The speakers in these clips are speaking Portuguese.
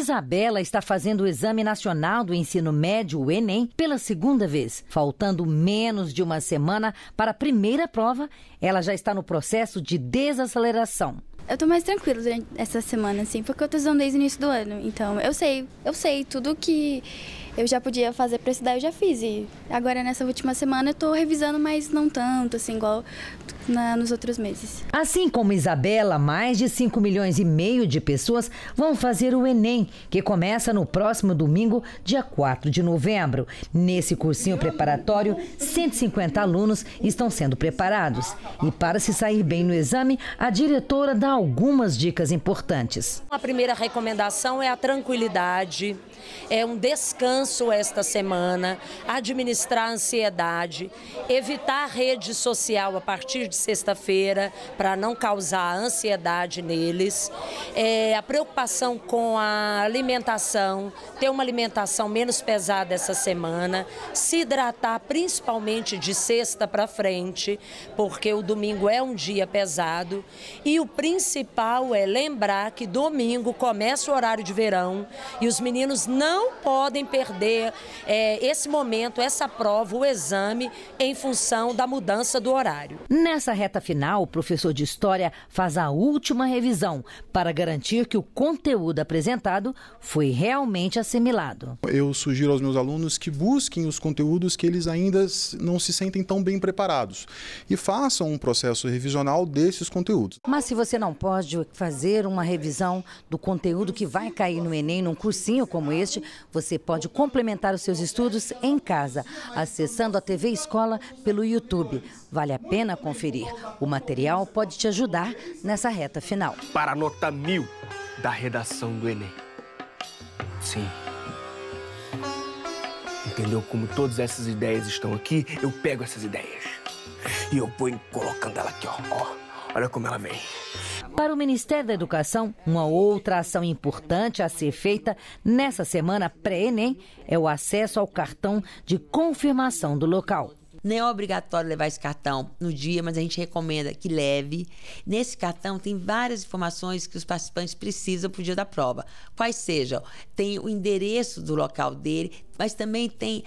Isabela está fazendo o Exame Nacional do Ensino Médio, o Enem, pela segunda vez. Faltando menos de uma semana para a primeira prova, ela já está no processo de desaceleração. Eu tô mais tranquila durante essa semana, assim, porque eu tô usando desde o início do ano. Então, eu sei, eu sei tudo que eu já podia fazer para estudar, eu já fiz. E agora nessa última semana eu estou revisando, mas não tanto, assim, igual na, nos outros meses. Assim como Isabela, mais de 5 milhões e meio de pessoas vão fazer o Enem, que começa no próximo domingo, dia 4 de novembro. Nesse cursinho preparatório, 150 alunos estão sendo preparados. E para se sair bem no exame, a diretora dá algumas dicas importantes. A primeira recomendação é a tranquilidade, é um descanso passo esta semana, administrar a ansiedade, evitar rede social a partir de sexta-feira, para não causar ansiedade neles, é, a preocupação com a alimentação, ter uma alimentação menos pesada essa semana, se hidratar principalmente de sexta para frente, porque o domingo é um dia pesado, e o principal é lembrar que domingo começa o horário de verão e os meninos não podem perder perder é, esse momento, essa prova, o exame, em função da mudança do horário. Nessa reta final, o professor de História faz a última revisão para garantir que o conteúdo apresentado foi realmente assimilado. Eu sugiro aos meus alunos que busquem os conteúdos que eles ainda não se sentem tão bem preparados e façam um processo revisional desses conteúdos. Mas se você não pode fazer uma revisão do conteúdo que vai cair no Enem, num cursinho como este, você pode complementar os seus estudos em casa, acessando a TV Escola pelo YouTube. Vale a pena conferir. O material pode te ajudar nessa reta final. Para a nota mil da redação do Enem. Sim. Entendeu como todas essas ideias estão aqui? Eu pego essas ideias e eu vou colocando ela aqui, ó. ó. Olha como ela vem. Para o Ministério da Educação, uma outra ação importante a ser feita nessa semana pré-ENEM é o acesso ao cartão de confirmação do local. Não é obrigatório levar esse cartão no dia, mas a gente recomenda que leve. Nesse cartão tem várias informações que os participantes precisam para o dia da prova. Quais sejam? Tem o endereço do local dele, mas também tem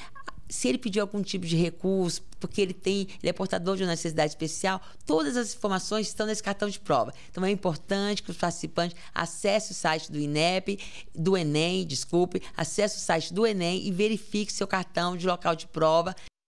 se ele pedir algum tipo de recurso, porque ele tem, ele é portador de uma necessidade especial, todas as informações estão nesse cartão de prova. Então é importante que os participantes acessem o site do INEP, do Enem, desculpe, acesse o site do Enem e verifique seu cartão de local de prova.